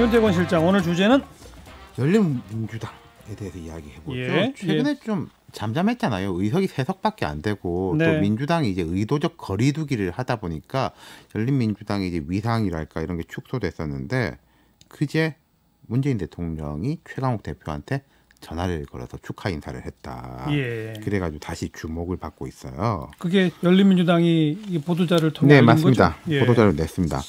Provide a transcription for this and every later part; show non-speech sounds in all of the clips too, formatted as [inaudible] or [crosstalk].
윤태권 실장 오늘 주제는 열린민주당에 대해서 이야기해보죠. 예, 예, 최근에 예. 좀 잠잠했잖아요. 의석이 세 석밖에 안 되고 네. 또 민주당이 이제 의도적 거리두기를 하다 보니까 열린민주당의 이제 위상이랄까 이런 게 축소됐었는데 그제 문재인 대통령이 최강욱 대표한테 전화를 걸어서 축하 인사를 했다. 예. 그래가지고 다시 주목을 받고 있어요. 그게 열린민주당이 보도자를 통해 네 맞습니다. 예. 보도자를 냈습니다.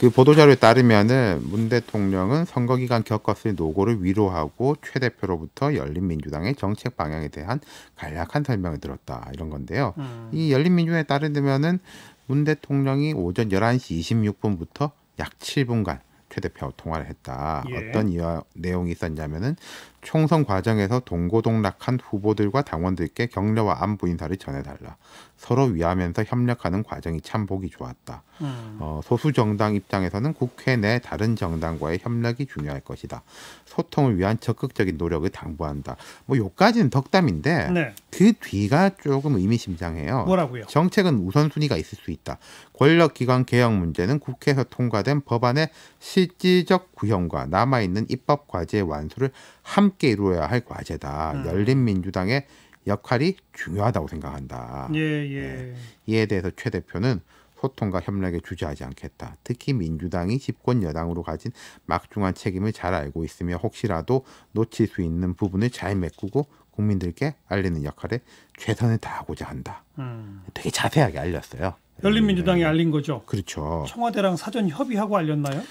그 보도자료에 따르면은 문 대통령은 선거 기간 겪었을 노고를 위로하고 최 대표로부터 열린민주당의 정책 방향에 대한 간략한 설명을 들었다 이런 건데요. 음. 이 열린민주당에 따르면은 문 대통령이 오전 11시 26분부터 약 7분간 최 대표와 통화를 했다. 예. 어떤 이와 내용이 있었냐면은 총선 과정에서 동고동락한 후보들과 당원들께 격려와 안부 인사를 전해달라. 서로 위하면서 협력하는 과정이 참 보기 좋았다. 음. 어, 소수 정당 입장에서는 국회 내 다른 정당과의 협력이 중요할 것이다. 소통을 위한 적극적인 노력을 당부한다. 뭐 요까지는 덕담인데 네. 그 뒤가 조금 의미심장해요. 뭐라고요? 정책은 우선순위가 있을 수 있다. 권력기관 개혁 문제는 국회에서 통과된 법안의 실질적 구형과 남아있는 입법 과제의 완수를 함 함께 이루어야 할 과제다. 음. 열린 민주당의 역할이 중요하다고 생각한다. 예, 예. 예. 이에 대해서 최 대표는 소통과 협력에 주저하지 않겠다. 특히 민주당이 집권 여당으로 가진 막중한 책임을 잘 알고 있으며 혹시라도 놓칠 수 있는 부분을 잘 메꾸고 국민들께 알리는 역할에 최선을 다하고자 한다. 음. 되게 자세하게 알렸어요. 열린민주당이 네. 알린 거죠. 그렇죠. 청와대랑 사전 협의하고 알렸나요?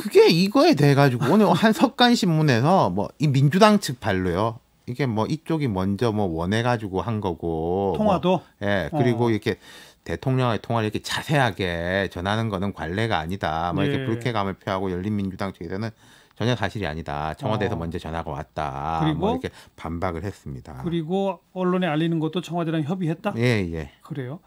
그게 이거에 대해 가지고 오늘 한 석간 신문에서 뭐 이 민주당 측 발로요. 이게 뭐 이쪽이 먼저 뭐 원해 가지고 한 거고 뭐 통화도 뭐, 예 그리고 어. 이렇게 대통령의 통화를 이렇게 자세하게 전하는 거는 관례가 아니다. 뭐 이렇게 네. 불쾌감을 표하고 열린민주당 측에서는 전혀 사실이 아니다. 청와대에서 어. 먼저 전화가 왔다. 그리고 뭐 이렇게 반박을 했습니다. 그리고 언론에 알리는 것도 청와대랑 협의했다. 예 예. 그래요.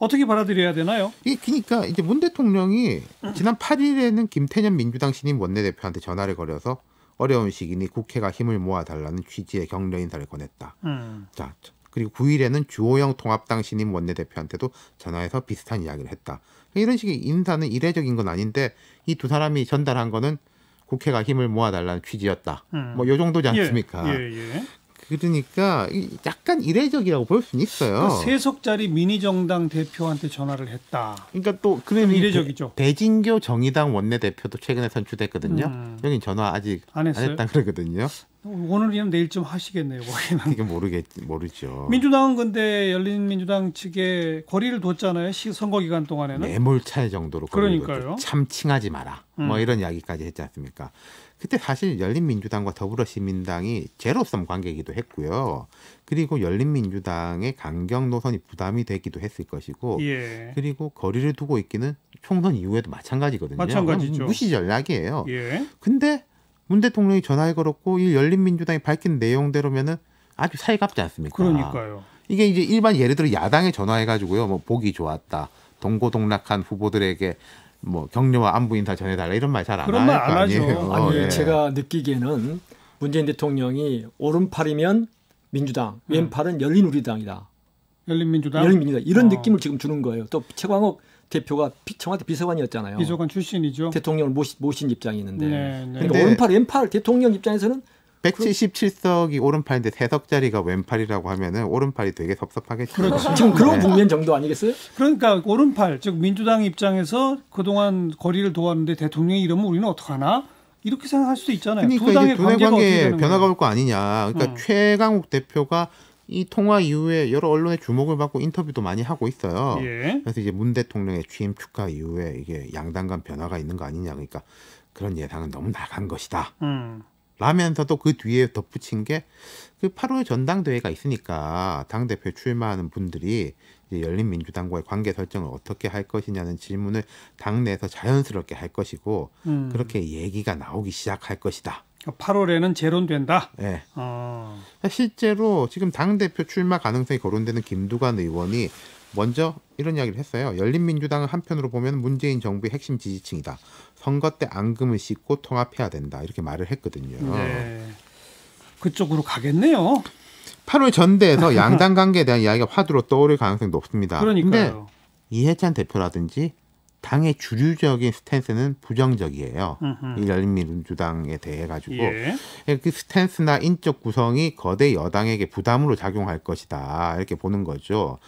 어떻게 받아들여야 되나요? 이 그러니까 이제 문 대통령이 지난 8일에는 김태년 민주당 신임 원내대표한테 전화를 걸어서 어려운 시기니 국회가 힘을 모아달라는 취지의 격려 인사를 건넸다. 음. 자 그리고 9일에는 주호영 통합당 신임 원내대표한테도 전화해서 비슷한 이야기를 했다. 이런 식의 인사는 이례적인 건 아닌데 이 두 사람이 전달한 거는 국회가 힘을 모아달라는 취지였다. 음. 뭐요 정도지 예. 않습니까? 예, 예, 예. 그러니까 약간 이례적이라고 볼 수는 있어요. 그러니까 세속자리 미니 정당 대표한테 전화를 했다. 그러니까 또그러 이례적이죠. 대, 진교 정의당 원내 대표도 최근에 선출됐거든요. 음. 여긴 전화 아직 안, 안 했다 그러거든요. 오늘이면 내일쯤 하시겠네요. 거기는. 이게 모르겠 모르죠. 민주당은 근데 열린민주당 측에 거리를 뒀잖아요. 시, 선거 기간 동안에는 매몰차 정도로 그러니까요. 참 칭하지 마라. 뭐 음. 뭐 이런 이야기까지 했지 않습니까? 그때 사실 열린민주당과 더불어시민당이 제로섬 관계이기도 했고요. 그리고 열린민주당의 강경 노선이 부담이 되기도 했을 것이고, 예. 그리고 거리를 두고 있기는 총선 이후에도 마찬가지거든요. 마찬가지죠. 무시 전략이에요. 예. 근데 문 대통령이 전화해 걸었고 이 열린민주당이 밝힌 내용대로면은 아주 살갑지 않습니까? 그러니까요. 이게 이제 일반 예를 들어 야당에 전화해 가지고요. 뭐 보기 좋았다. 동고동락한 후보들에게 뭐 격려와 안부 인사 전해달라 이런 말 잘안 하는 거 아니에요. 아니 예. 제가 느끼기에는 문재인 대통령이 오른팔이면 민주당, 음. 왼팔은 열린우리당이다. 열린민주당. 열린민주당 이런 어. 느낌을 지금 주는 거예요. 또 최광욱 대표가 청와대 비서관이었잖아요. 비서관 출신이죠. 대통령을 모신, 모신 입장이 있는데. 네, 네. 그러니까 오른팔 왼팔 대통령 입장에서는 177석이 오른팔인데 세석짜리가 왼팔이라고 하면은 오른팔이 되게 섭섭하겠죠. 그렇죠. [laughs] 지금 그런 네. 국면 정도 아니겠어요? 그러니까 오른팔 즉 민주당 입장에서 그동안 거리를 도왔는데 대통령 이러면 우리는 어떡하나? 이렇게 생각할 수도 있잖아요. 그러니까 두 당의, 두 당의 관계 변화가 올 거 아니냐. 그러니까 음. 최강욱 대표가 이 통화 이후에 여러 언론의 주목을 받고 인터뷰도 많이 하고 있어요. 예. 그래서 이제 문 대통령의 취임 축하 이후에 이게 양당 간 변화가 있는 거 아니냐 그러니까 그런 예상은 너무 나간 것이다. 음. 라면서도 그 뒤에 덧붙인 게 그 8월 전당대회가 있으니까 당 대표 출마하는 분들이 이제 열린민주당과의 관계 설정을 어떻게 할 것이냐는 질문을 당내에서 자연스럽게 할 것이고 음. 그렇게 얘기가 나오기 시작할 것이다. 8월에는 재론된다. 네. 어. 실제로 지금 당 대표 출마 가능성이 거론되는 김두관 의원이 먼저 이런 이야기를 했어요. 열린민주당은 한편으로 보면 문재인 정부의 핵심 지지층이다. 선거 때 앙금을 씻고 통합해야 된다. 이렇게 말을 했거든요. 네. 그쪽으로 가겠네요. 8월 전대에서 [laughs] 양당 관계에 대한 이야기가 화두로 떠오를 가능성이 높습니다. 그런데 러 이해찬 대표라든지 당의 주류적인 스탠스는 부정적이에요. 으흠. 이 열린민주당에 대해 가지고 예. 예. 그 스탠스나 인적 구성이 거대 여당에게 부담으로 작용할 것이다 이렇게 보는 거죠.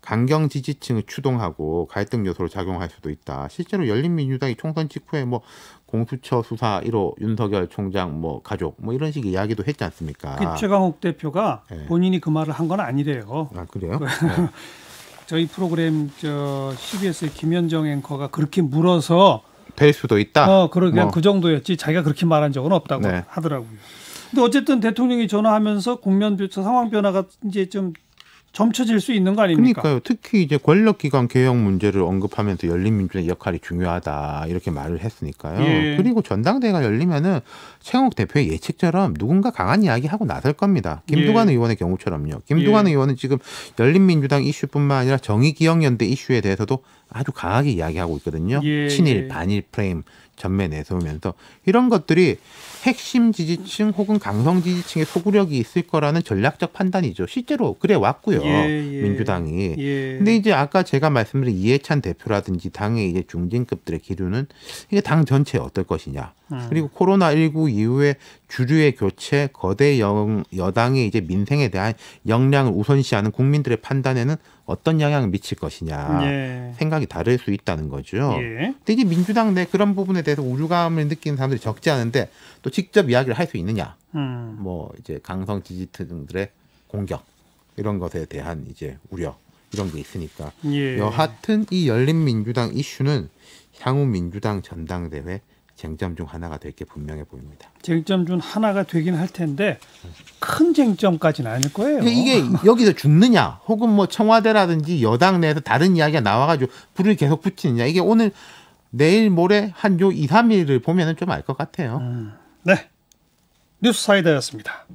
강경 지지층을 추동하고 갈등 요소로 작용할 수도 있다. 실제로 열린민주당이 총선 직후에 뭐 공수처 수사 1호 윤석열 총장 뭐 가족 뭐 이런 식의 이야기도 했지 않습니까? 그 최강욱 대표가 네. 본인이 그 말을 한 건 아니래요. 아 그래요? 그 네. [laughs] 저희 프로그램 저 CBS의 김현정 앵커가 그렇게 물어서 될 수도 있다. 어, 그러 그냥 뭐. 그 정도였지 자기가 그렇게 말한 적은 없다고 네. 하더라고요. 근데 어쨌든 대통령이 전화하면서 국면 교차 상황 변화가 이제 좀 점쳐질 수 있는 거 아닙니까? 그러니까요. 특히 이제 권력기관 개혁 문제를 언급하면서 열린민주당 역할이 중요하다 이렇게 말을 했으니까요. 예. 그리고 전당대회가 열리면은 최영욱 대표의 예측처럼 누군가 강한 이야기 하고 나설 겁니다. 김두관 예. 의원의 경우처럼요. 김두관 예. 의원은 지금 열린민주당 이슈뿐만 아니라 정의기억연대 이슈에 대해서도 아주 강하게 이야기하고 있거든요. 예, 친일, 예. 반일 프레임 전면 내세우면서 이런 것들이 핵심 지지층 혹은 강성 지지층의 소구력이 있을 거라는 전략적 판단이죠. 실제로 그래 왔고요. 예, 예. 민주당이. 예. 근데 이제 아까 제가 말씀드린 이해찬 대표라든지 당의 이제 중진급들의 기류는 이게 당 전체에 어떨 것이냐. 음. 그리고 코로나19 이후에 주류의 교체, 거대 여, 여당이 이제 민생에 대한 역량을 우선시하는 국민들의 판단에는 어떤 영향을 미칠 것이냐 예. 생각이 다를 수 있다는 거죠. 예. 근데 이제 민주당 내 그런 부분에 대해서 우려감을 느끼는 사람들이 적지 않은데 또 직접 이야기를 할 수 있느냐, 음. 뭐 이제 강성 지지층들의 공격 이런 것에 대한 이제 우려 이런 게 있으니까 예. 여하튼 이 열린민주당 이슈는 향후 민주당 전당대회 쟁점 중 하나가 될 게 분명해 보입니다. 쟁점 중 하나가 되긴 할 텐데 큰 쟁점까지는 아닐 거예요. 이게 [laughs] 여기서 죽느냐, 혹은 뭐 청와대라든지 여당 내에서 다른 이야기가 나와가지고 불을 계속 붙이느냐 이게 오늘 내일 모레 한요 2, 3일을 보면좀 알 것 같아요. 음, 네, 뉴스 사이다였습니다.